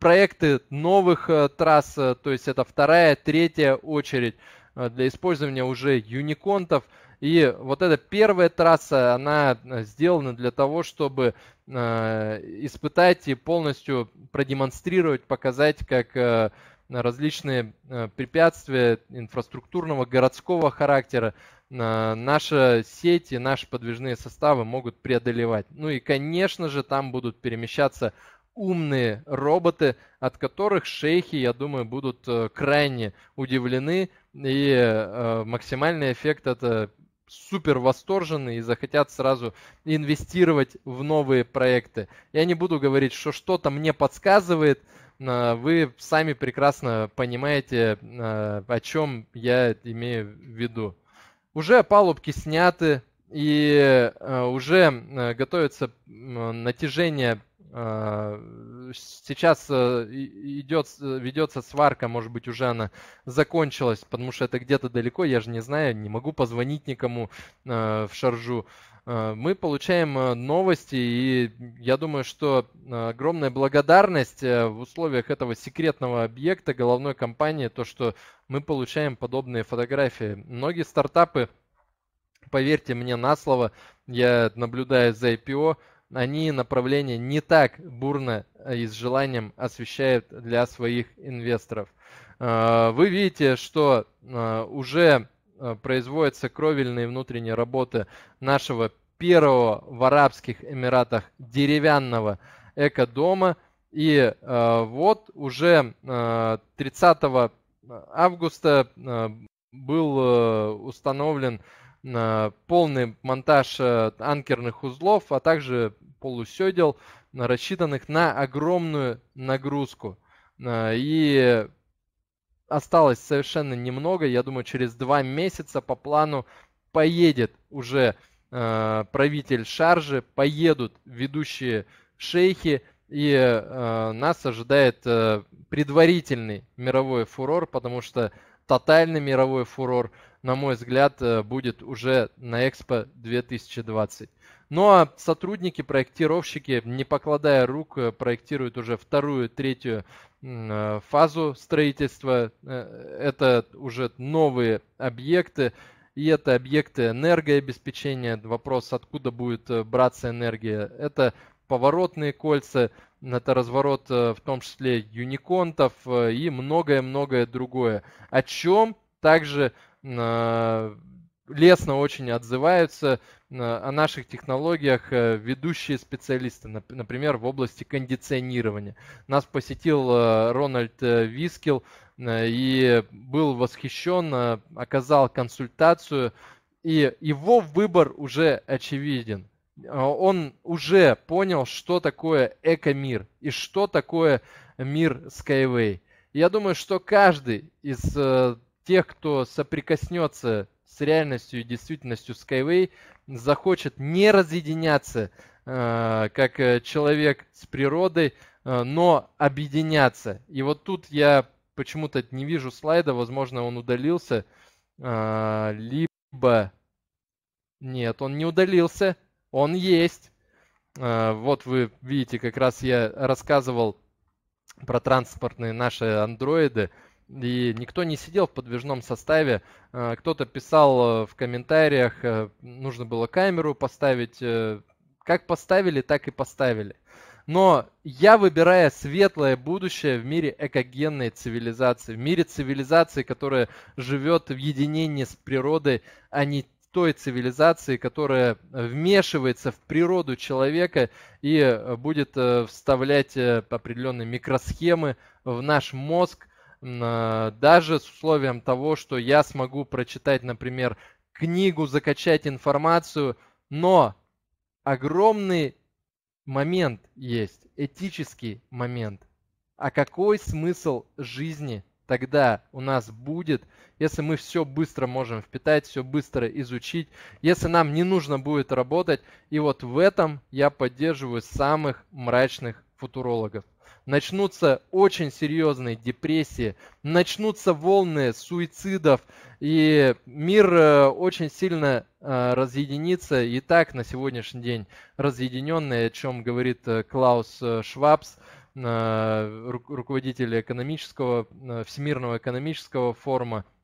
проекты новых трасс, то есть это вторая, третья очередь для использования уже юниконтов. И вот эта первая трасса, она сделана для того, чтобы Э, испытать и полностью продемонстрировать, показать, как э, различные э, препятствия инфраструктурного, городского характера наши сети, наши подвижные составы могут преодолевать. Ну и, конечно же, там будут перемещаться умные роботы, от которых шейхи, я думаю, будут крайне удивлены. И максимальный эффект это супер восторжены и захотят сразу инвестировать в новые проекты. Я не буду говорить, что что-то мне подсказывает, вы сами прекрасно понимаете, э, о чем я имею в виду. Уже палубки сняты, и э, уже э, готовится натяжение а, э, сейчас э, идет, э, ведется сварка, может быть, уже она закончилась, потому что это где-то далеко, я же не знаю, не могу позвонить никому в шаржу. Мы получаем новости, и я думаю, что огромная благодарность в условиях этого секретного объекта головной компании, то, что мы получаем подобные фотографии. Многие стартапы, поверьте мне на слово, я наблюдаю за IPO, они направление не так бурно э, и с желанием освещают для своих инвесторов. Э, вы видите, что э, уже производятся кровельные внутренние работы нашего первого в Арабских Эмиратах деревянного эко дома, И вот уже 30 августа был установлен полный монтаж э, анкерных узлов, а также полуседел, э, рассчитанных на огромную нагрузку. Э, и осталось совершенно немного. Я думаю, через два месяца по плану поедет уже правитель шаржи, поедут ведущие шейхи, и нас ожидает предварительный мировой фурор, потому что тотальный мировой фурор на мой взгляд, э, будет уже на Экспо 2020. Ну а сотрудники, проектировщики, не покладая рук, э, проектируют уже вторую, третью э, фазу строительства. Это уже новые объекты, и это объекты энергообеспечения. Вопрос, откуда будет браться энергия. Это поворотные кольца, это разворот в том числе юниконтов и многое-многое другое. О чем также лестно очень отзываются о наших технологиях э, ведущие специалисты, например, в области кондиционирования. Нас посетил э, Рональд э, Вискил и был восхищен, оказал консультацию, и его выбор уже очевиден. Он уже понял, что такое эко-мир и что такое мир Skyway. Я думаю, что каждый из тех, кто соприкоснется с реальностью и действительностью Skyway, захочет не разъединяться э, как э, человек с природой, э, но объединяться. И вот тут я почему-то не вижу слайда, возможно, он удалился, либо... Нет, он не удалился, он есть. вот вы видите, как раз я рассказывал про транспортные наши андроиды, и никто не сидел в подвижном составе. Э, кто-то писал э, в комментариях, э, нужно было камеру поставить. Как поставили, так и поставили. Но я, выбираю светлое будущее в мире экогенной цивилизации, в мире цивилизации, которая живет в единении с природой, а не той цивилизации, которая вмешивается в природу человека и будет вставлять определенные микросхемы в наш мозг, а, даже с условием того, что я смогу прочитать, например, книгу, закачать информацию, но огромный момент есть, этический момент. А какой смысл жизни тогда у нас будет, если мы все быстро можем впитать, все быстро изучить, если нам не нужно будет работать? И вот в этом я поддерживаю самых мрачных футурологов начнутся очень серьезные депрессии, начнутся волны суицидов, и мир э, очень сильно э, разъединится. И так на сегодняшний день разъединенный, о чем говорит э, Клаус Швабс, руководитель экономического, Всемирного экономического форума –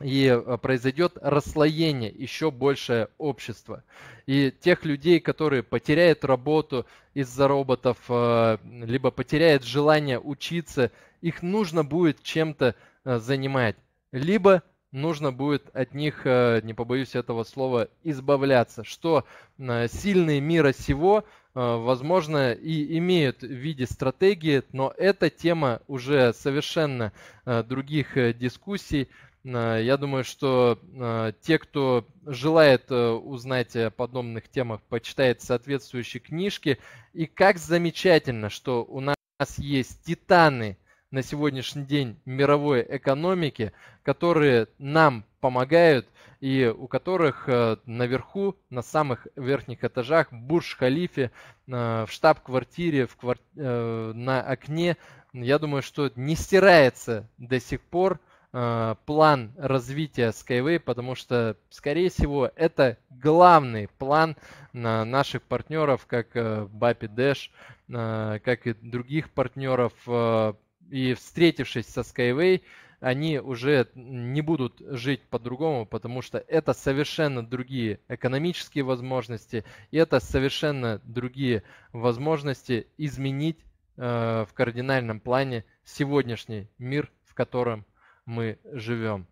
и а, произойдет расслоение еще большее общества. И тех людей, которые потеряют работу из-за роботов, а, либо потеряют желание учиться, их нужно будет чем-то а, занимать. Либо нужно будет от них, не побоюсь этого слова, избавляться. Что сильные мира сего, возможно, и имеют в виде стратегии, но эта тема уже совершенно других э, дискуссий. Э, я думаю, что э, те, кто желает э, узнать о подобных темах, почитает соответствующие книжки. И как замечательно, что у нас есть титаны на сегодняшний день мировой экономики, которые нам помогают и у которых наверху, на самых верхних этажах, Бурж-Халифе, в штаб-квартире, в квар... на окне, я думаю, что не стирается до сих пор – Э, план развития Skyway, потому что, скорее всего, это главный план на э, наших партнеров, как э, Bapi Dash, э, как и других партнеров. и встретившись со Skyway, они уже не будут жить по-другому, потому что это совершенно другие экономические возможности, и это совершенно другие возможности изменить в кардинальном плане сегодняшний мир, в котором мы живем.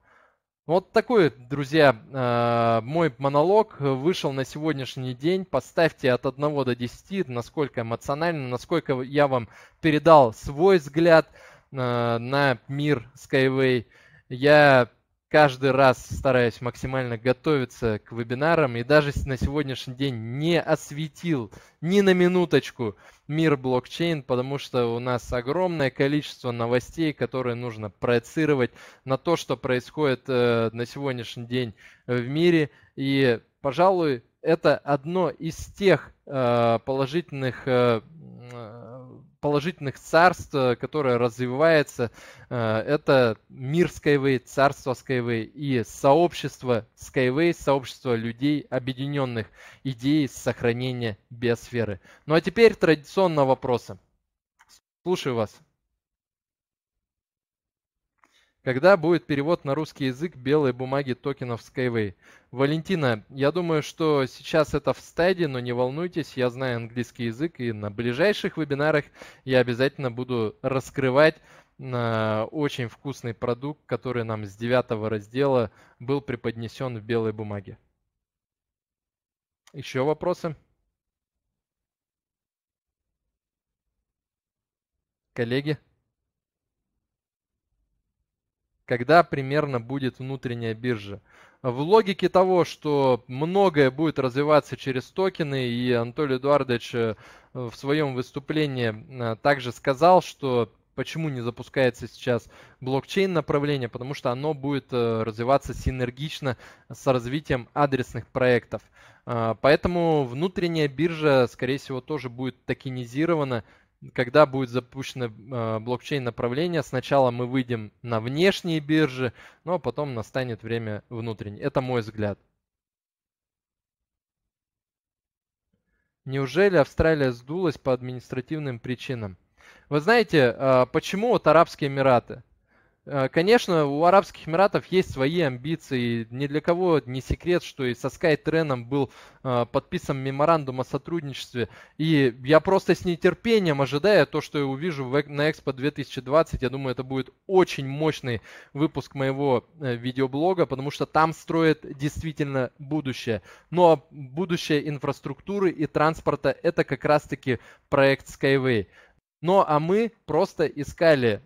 Ну, вот такой, друзья, э, мой монолог вышел на сегодняшний день. Поставьте от 1 до 10, насколько эмоционально, насколько я вам передал свой взгляд э, на мир Skyway. Я каждый раз стараюсь максимально готовиться к вебинарам и даже на сегодняшний день не осветил ни на минуточку мир блокчейн, потому что у нас огромное количество новостей, которые нужно проецировать на то, что происходит э, на сегодняшний день в мире. И, пожалуй, это одно из тех э, положительных э, положительных царств, э, которое развивается. Э, это мир Skyway, царство Skyway и сообщество Skyway, сообщество людей, объединенных идеей сохранения биосферы. Ну а теперь традиционно вопросы. Слушаю вас. Когда будет перевод на русский язык белой бумаги токенов Skyway? Валентина, я думаю, что сейчас это в стадии, но не волнуйтесь, я знаю английский язык, и на ближайших вебинарах я обязательно буду раскрывать а, очень вкусный продукт, который нам с девятого раздела был преподнесен в белой бумаге. Еще вопросы? Коллеги? когда примерно будет внутренняя биржа. В логике того, что многое будет развиваться через токены, и Анатолий Эдуардович э, в своем выступлении э, также сказал, что почему не запускается сейчас блокчейн направление, потому что оно будет э, развиваться синергично с развитием адресных проектов. А, поэтому внутренняя биржа, скорее всего, тоже будет токенизирована когда будет запущено а, блокчейн направление, сначала мы выйдем на внешние биржи, но ну, а потом настанет время внутренней. Это мой взгляд. Неужели Австралия сдулась по административным причинам? Вы знаете, а, почему вот Арабские Эмираты? Э, конечно, у Арабских Эмиратов есть свои амбиции. Ни для кого не секрет, что и со SkyTrain был э, подписан меморандум о сотрудничестве. И я просто с нетерпением ожидаю то, что я увижу на Экспо 2020. Я думаю, это будет очень мощный выпуск моего э, видеоблога, потому что там строят действительно будущее. Но будущее инфраструктуры и транспорта это как раз-таки проект Skyway. Но ну, а мы просто искали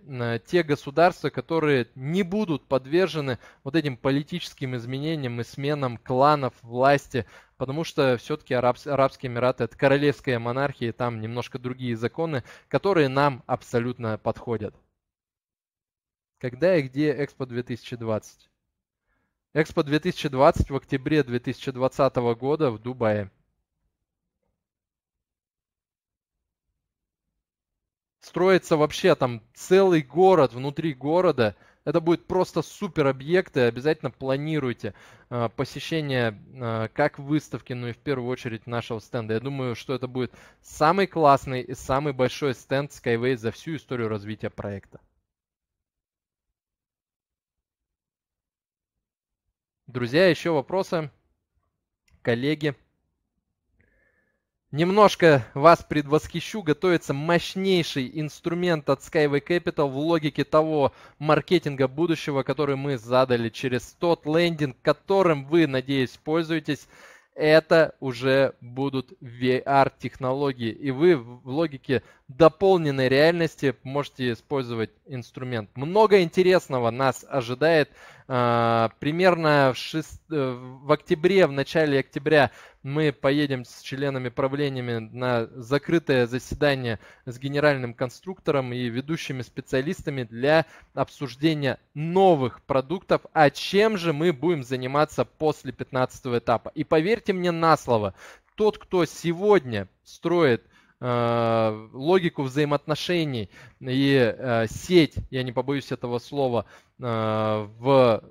те государства, которые не будут подвержены вот этим политическим изменениям и сменам кланов власти, потому что все-таки Араб, Арабские Эмираты это королевская монархия, там немножко другие законы, которые нам абсолютно подходят. Когда и где Экспо 2020? Экспо 2020 в октябре 2020 года в Дубае. строится вообще там целый город внутри города. Это будет просто супер объекты. Обязательно планируйте э, посещение э, как выставки, но ну и в первую очередь нашего стенда. Я думаю, что это будет самый классный и самый большой стенд Skyway за всю историю развития проекта. Друзья, еще вопросы? Коллеги? Немножко вас предвосхищу, готовится мощнейший инструмент от Skyway Capital в логике того маркетинга будущего, который мы задали через тот лендинг, которым вы, надеюсь, пользуетесь. Это уже будут VR-технологии, и вы в логике дополненной реальности можете использовать инструмент. Много интересного нас ожидает а, примерно в, шест... Э, в октябре, в начале октября мы поедем с членами правлениями на закрытое заседание с генеральным конструктором и ведущими специалистами для обсуждения новых продуктов, а чем же мы будем заниматься после 15 этапа. И поверьте мне на слово, тот, кто сегодня строит э, Э, логику взаимоотношений и э, сеть, я не побоюсь этого слова, э, в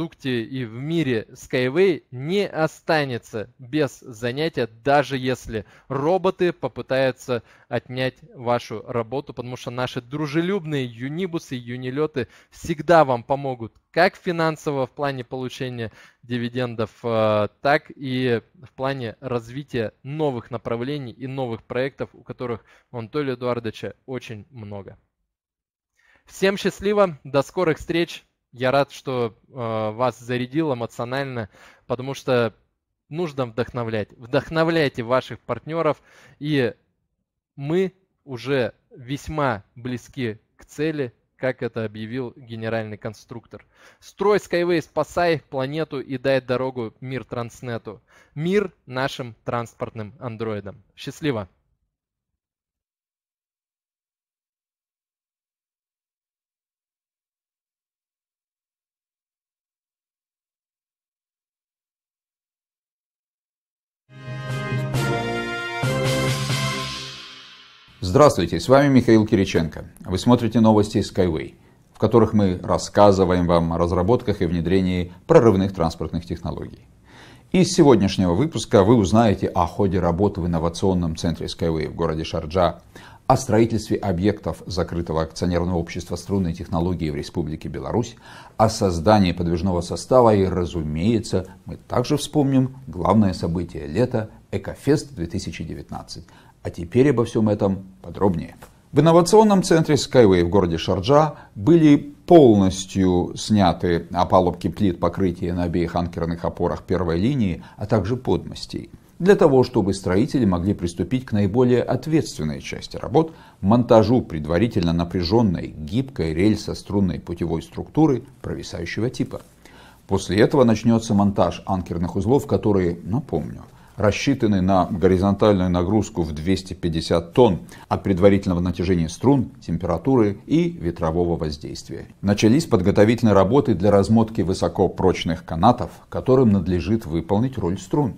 продукте и в мире Skyway не останется без занятия, даже если роботы попытаются отнять вашу работу, потому что наши дружелюбные юнибусы, юнилеты всегда вам помогут как финансово в плане получения дивидендов, э, так и в плане развития новых направлений и новых проектов, у которых у Анатолия Эдуардовича очень много. Всем счастливо, до скорых встреч! Я рад, что э, вас зарядил эмоционально, потому что нужно вдохновлять. Вдохновляйте ваших партнеров, и мы уже весьма близки к цели, как это объявил генеральный конструктор. Строй Skyway, спасай планету и дай дорогу мир Транснету. Мир нашим транспортным андроидам. Счастливо! Здравствуйте, с вами Михаил Кириченко. Вы смотрите новости Skyway, в которых мы рассказываем вам о разработках и внедрении прорывных транспортных технологий. Из сегодняшнего выпуска вы узнаете о ходе работы в инновационном центре Skyway в городе Шарджа, о строительстве объектов закрытого акционерного общества струнной технологии в Республике Беларусь, о создании подвижного состава и, разумеется, мы также вспомним главное событие лета – Экофест 2019, а теперь обо всем этом подробнее. В инновационном центре Skyway в городе Шарджа были полностью сняты опалубки плит покрытия на обеих анкерных опорах первой линии, а также подмостей для того, чтобы строители могли приступить к наиболее ответственной части работ – монтажу предварительно напряженной гибкой рельсо-струнной путевой структуры провисающего типа. После этого начнется монтаж анкерных узлов, которые, напомню, рассчитанный на горизонтальную нагрузку в 250 тонн от предварительного натяжения струн, температуры и ветрового воздействия. Начались подготовительные работы для размотки высокопрочных канатов, которым надлежит выполнить роль струн.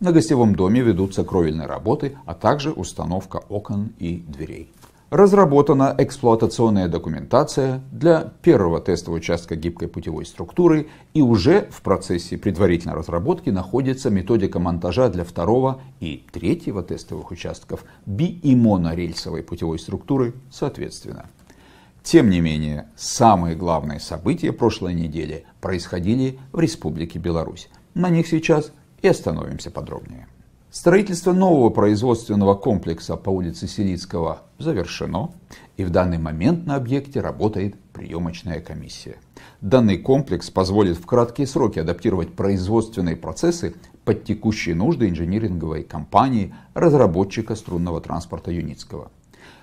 На гостевом доме ведутся кровельные работы, а также установка окон и дверей разработана эксплуатационная документация для первого тестового участка гибкой путевой структуры и уже в процессе предварительной разработки находится методика монтажа для второго и третьего тестовых участков би- и монорельсовой путевой структуры соответственно. Тем не менее, самые главные события прошлой недели происходили в Республике Беларусь. На них сейчас и остановимся подробнее. Строительство нового производственного комплекса по улице Селицкого завершено, и в данный момент на объекте работает приемочная комиссия. Данный комплекс позволит в краткие сроки адаптировать производственные процессы под текущие нужды инжиниринговой компании разработчика струнного транспорта Юницкого.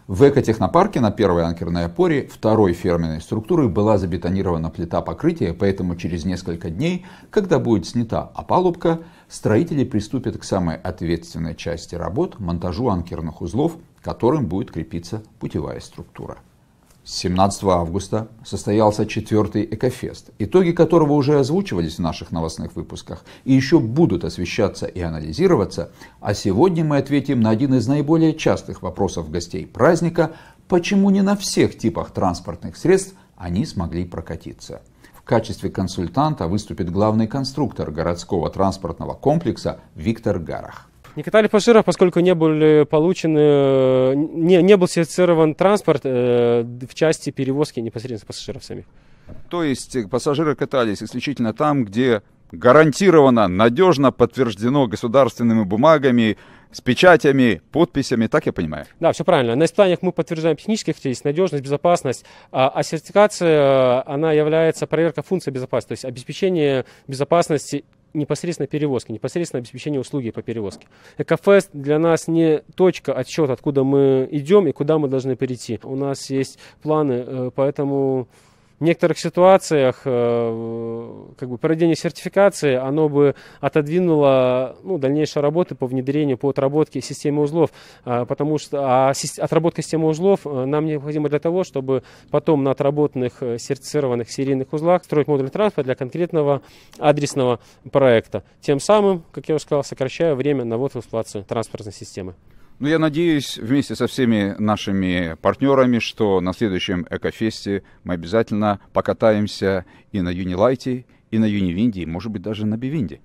В экотехнопарке на первой анкерной опоре второй ферменной структуры была забетонирована плита покрытия, поэтому через несколько дней, когда будет снята опалубка, строители приступят к самой ответственной части работ – монтажу анкерных узлов, которым будет крепиться путевая структура. 17 августа состоялся четвертый Экофест, итоги которого уже озвучивались в наших новостных выпусках и еще будут освещаться и анализироваться, а сегодня мы ответим на один из наиболее частых вопросов гостей праздника, почему не на всех типах транспортных средств они смогли прокатиться качестве консультанта выступит главный конструктор городского транспортного комплекса Виктор Гарах. Николай пассажиров, поскольку не были получены, не, не был сертифицирован транспорт э, в части перевозки непосредственно пассажиров сами. То есть пассажиры катались исключительно там, где гарантированно, надежно подтверждено государственными бумагами с печатями, подписями, так я понимаю? Да, все правильно. На испытаниях мы подтверждаем технические характеристики, надежность, безопасность, а, а сертификация, э, она является проверкой функции безопасности, то есть обеспечение безопасности непосредственно перевозки, непосредственно обеспечение услуги по перевозке. Экофест для нас не точка отсчета, откуда мы идем и куда мы должны перейти. У нас есть планы, э, поэтому в некоторых ситуациях э, как бы проведение сертификации, оно бы отодвинуло ну, дальнейшие работы по внедрению, по отработке системы узлов, а, потому что а, отработка системы узлов э, нам необходима для того, чтобы потом на отработанных э, сертифицированных серийных узлах строить модуль транспорта для конкретного адресного проекта. Тем самым, как я уже сказал, сокращая время на ввод в эксплуатацию транспортной системы. Ну, я надеюсь вместе со всеми нашими партнерами, что на следующем Экофесте мы обязательно покатаемся и на Юнилайте, и на Юнивинде, и, может быть, даже на Бивинде.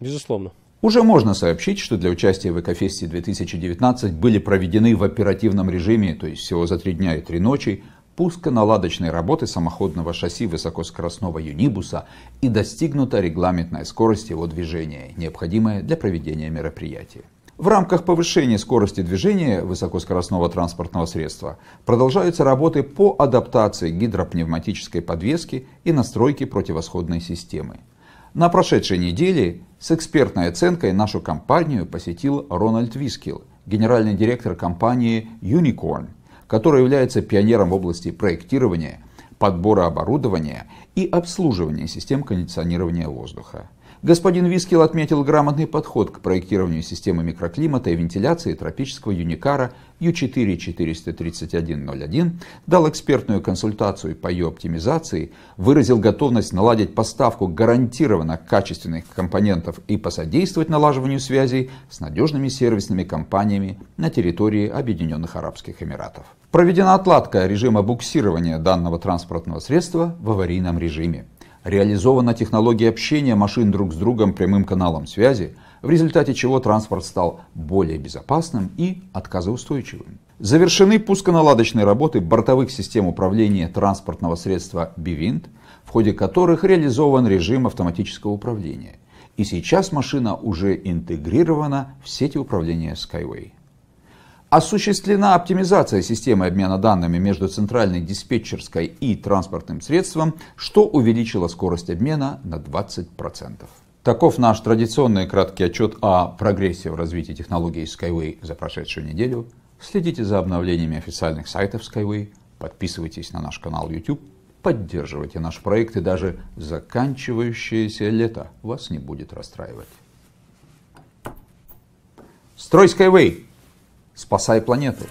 Безусловно. Уже можно сообщить, что для участия в Экофесте 2019 были проведены в оперативном режиме, то есть всего за три дня и три ночи, пусконаладочной работы самоходного шасси высокоскоростного юнибуса и достигнута регламентная скорость его движения, необходимая для проведения мероприятия. В рамках повышения скорости движения высокоскоростного транспортного средства продолжаются работы по адаптации гидропневматической подвески и настройке противосходной системы. На прошедшей неделе с экспертной оценкой нашу компанию посетил Рональд Вискил, генеральный директор компании Unicorn, который является пионером в области проектирования, подбора оборудования и обслуживания систем кондиционирования воздуха. Господин Вискил отметил грамотный подход к проектированию системы микроклимата и вентиляции тропического юникара U4-43101, дал экспертную консультацию по ее оптимизации, выразил готовность наладить поставку гарантированно качественных компонентов и посодействовать налаживанию связей с надежными сервисными компаниями на территории Объединенных Арабских Эмиратов. Проведена отладка режима буксирования данного транспортного средства в аварийном режиме. Реализована технология общения машин друг с другом прямым каналом связи, в результате чего транспорт стал более безопасным и отказоустойчивым. Завершены пусконаладочные работы бортовых систем управления транспортного средства «Бивинт», в ходе которых реализован режим автоматического управления. И сейчас машина уже интегрирована в сети управления Skyway. Осуществлена оптимизация системы обмена данными между центральной диспетчерской и транспортным средством, что увеличило скорость обмена на 20%. Таков наш традиционный краткий отчет о прогрессе в развитии технологии Skyway за прошедшую неделю. Следите за обновлениями официальных сайтов Skyway, подписывайтесь на наш канал YouTube, поддерживайте наш проект и даже заканчивающееся лето вас не будет расстраивать. Строй Skyway! Спасай планету.